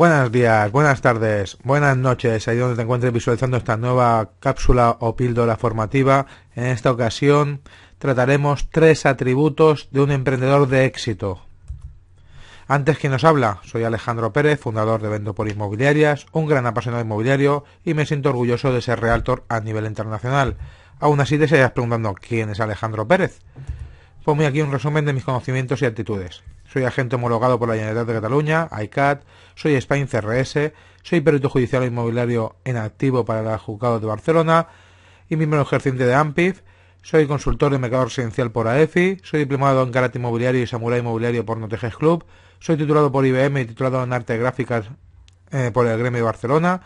Buenos días, buenas tardes, buenas noches, ahí donde te encuentres visualizando esta nueva cápsula o píldora formativa. En esta ocasión trataremos tres atributos de un emprendedor de éxito. Antes, que nos habla? Soy Alejandro Pérez, fundador de Vendo por Inmobiliarias, un gran apasionado inmobiliario y me siento orgulloso de ser realtor a nivel internacional. Aún así te estarías preguntando quién es Alejandro Pérez. Pongo aquí un resumen de mis conocimientos y actitudes. Soy agente homologado por la Generalitat de Cataluña, ICAT, soy Spain CRS, soy perito judicial e inmobiliario en activo para el Juzgado de Barcelona y miembro ejerciente de AMPIF, soy consultor de mercado residencial por AEFI, soy diplomado en carácter inmobiliario y samurai inmobiliario por Notejes Club, soy titulado por IBM y titulado en arte gráficas eh, por el Gremio de Barcelona,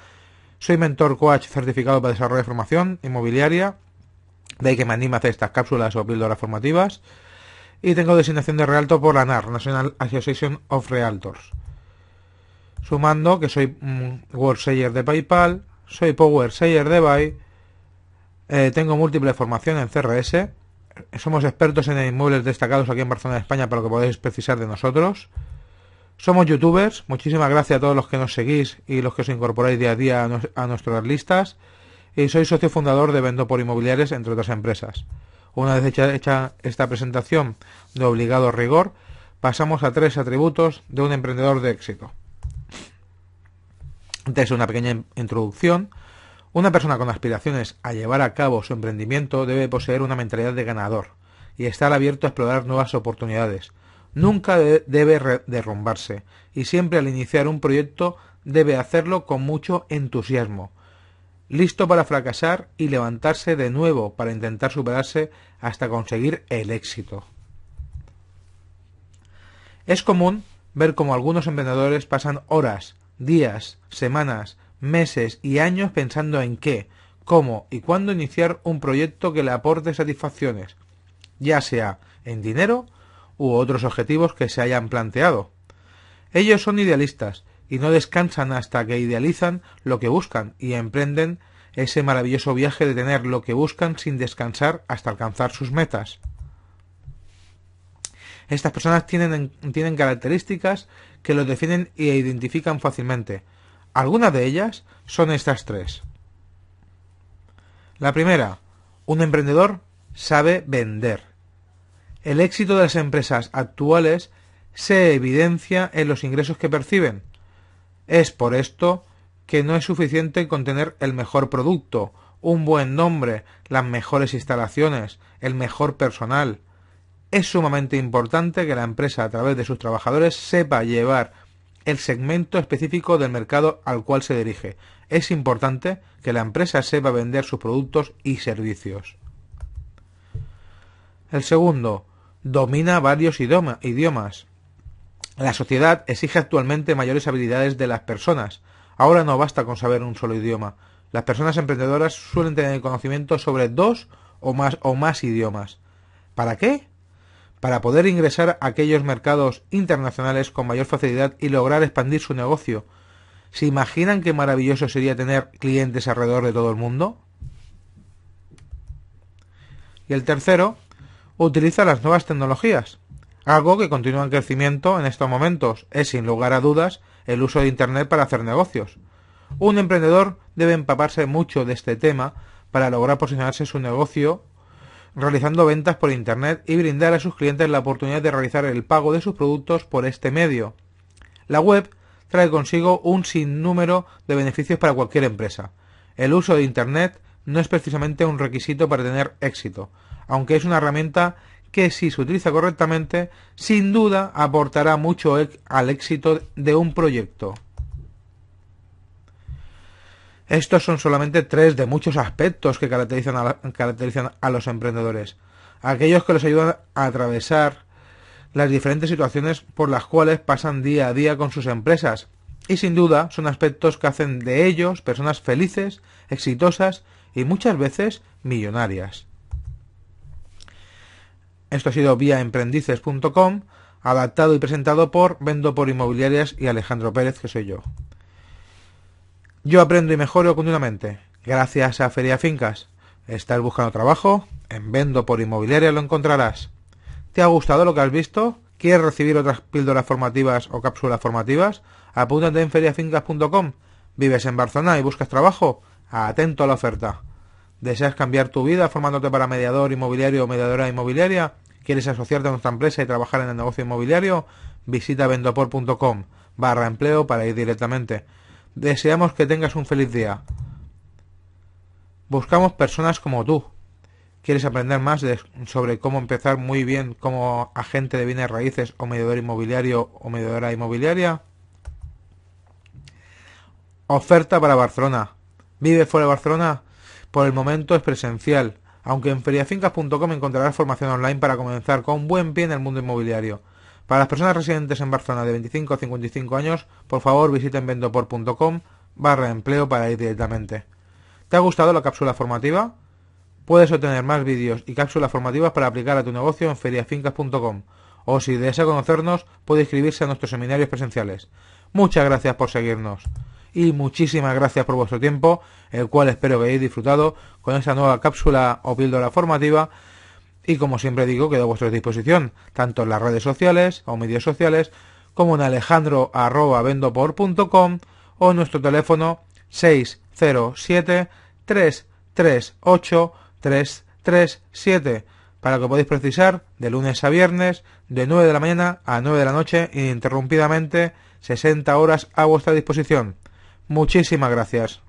soy mentor coach certificado para desarrollo de formación inmobiliaria, de ahí que me anime a hacer estas cápsulas o píldoras formativas. Y tengo designación de realto por la NAR, National Association of Realtors. Sumando que soy mm, de PayPal, soy Power Sayer de Buy, eh, tengo múltiple formación en CRS, somos expertos en inmuebles destacados aquí en Barcelona, España, para lo que podéis precisar de nosotros. Somos youtubers, muchísimas gracias a todos los que nos seguís y los que os incorporáis día a día a nuestras listas y soy socio fundador de Vendo por Inmobiliares entre otras empresas. Una vez hecha, esta presentación de obligado rigor, pasamos a tres atributos de un emprendedor de éxito. Antes una pequeña introducción. Una persona con aspiraciones a llevar a cabo su emprendimiento debe poseer una mentalidad de ganador y estar abierto a explorar nuevas oportunidades. Nunca debe derrumbarse y siempre al iniciar un proyecto debe hacerlo con mucho entusiasmo, listo para fracasar y levantarse de nuevo para intentar superarse hasta conseguir el éxito. Es común ver cómo algunos emprendedores pasan horas, días, semanas, meses y años pensando en qué, cómo y cuándo iniciar un proyecto que le aporte satisfacciones, ya sea en dinero u otros objetivos que se hayan planteado. Ellos son idealistas y no descansan hasta que idealizan lo que buscan y emprenden ese maravilloso viaje de tener lo que buscan sin descansar hasta alcanzar sus metas. Estas personas tienen, características que los definen e identifican fácilmente. Algunas de ellas son estas tres. La primera, un emprendedor sabe vender. El éxito de las empresas actuales se evidencia en los ingresos que perciben, es por esto que no es suficiente contener el mejor producto, un buen nombre, las mejores instalaciones, el mejor personal. Es sumamente importante que la empresa a través de sus trabajadores sepa llevar el segmento específico del mercado al cual se dirige. Es importante que la empresa sepa vender sus productos y servicios. El segundo, domina varios idiomas. La sociedad exige actualmente mayores habilidades de las personas. Ahora no basta con saber un solo idioma. Las personas emprendedoras suelen tener conocimiento sobre dos o más, o más idiomas. ¿Para qué? Para poder ingresar a aquellos mercados internacionales con mayor facilidad y lograr expandir su negocio. ¿Se imaginan qué maravilloso sería tener clientes alrededor de todo el mundo? Y el tercero, utiliza las nuevas tecnologías. Algo que continúa en crecimiento en estos momentos es, sin lugar a dudas, el uso de Internet para hacer negocios. Un emprendedor debe empaparse mucho de este tema para lograr posicionarse su negocio realizando ventas por Internet y brindar a sus clientes la oportunidad de realizar el pago de sus productos por este medio. La web trae consigo un sinnúmero de beneficios para cualquier empresa. El uso de Internet no es precisamente un requisito para tener éxito, aunque es una herramienta que si se utiliza correctamente, sin duda aportará mucho e-, al éxito de un proyecto. Estos son solamente tres de muchos aspectos que caracterizan a, a los emprendedores, aquellos que los ayudan a atravesar las diferentes situaciones por las cuales pasan día a día con sus empresas, y sin duda son aspectos que hacen de ellos personas felices, exitosas y muchas veces millonarias. Esto ha sido vía emprendices.com, adaptado y presentado por Vendo por Inmobiliarias y Alejandro Pérez, que soy yo. Yo aprendo y mejoro continuamente. Gracias a Feria Fincas. ¿Estás buscando trabajo? En Vendo por Inmobiliaria lo encontrarás. ¿Te ha gustado lo que has visto? ¿Quieres recibir otras píldoras formativas o cápsulas formativas? Apúntate en feriafincas.com. ¿Vives en Barcelona y buscas trabajo? Atento a la oferta. ¿Deseas cambiar tu vida formándote para mediador inmobiliario o mediadora inmobiliaria? ¿Quieres asociarte a nuestra empresa y trabajar en el negocio inmobiliario? Visita vendopor.com barra empleo para ir directamente. Deseamos que tengas un feliz día. Buscamos personas como tú. ¿Quieres aprender más sobre cómo empezar muy bien como agente de bienes raíces o mediador inmobiliario o mediadora inmobiliaria? Oferta para Barcelona. ¿Vive fuera de Barcelona? Por el momento es presencial aunque en feriafincas.com encontrarás formación online para comenzar con buen pie en el mundo inmobiliario. Para las personas residentes en Barcelona de 25 a 55 años, por favor visiten vendopor.com barra empleo para ir directamente. ¿Te ha gustado la cápsula formativa? Puedes obtener más vídeos y cápsulas formativas para aplicar a tu negocio en feriafincas.com o si desea conocernos puede inscribirse a nuestros seminarios presenciales. Muchas gracias por seguirnos y muchísimas gracias por vuestro tiempo, el cual espero que hayáis disfrutado con esta nueva cápsula o píldora formativa. Y como siempre digo, quedo a vuestra disposición, tanto en las redes sociales o medios sociales, como en alejandro.vendopor.com o en nuestro teléfono 607 338 337 para que podáis precisar de lunes a viernes de 9 de la mañana a 9 de la noche ininterrumpidamente 60 horas a vuestra disposición. Muchísimas gracias.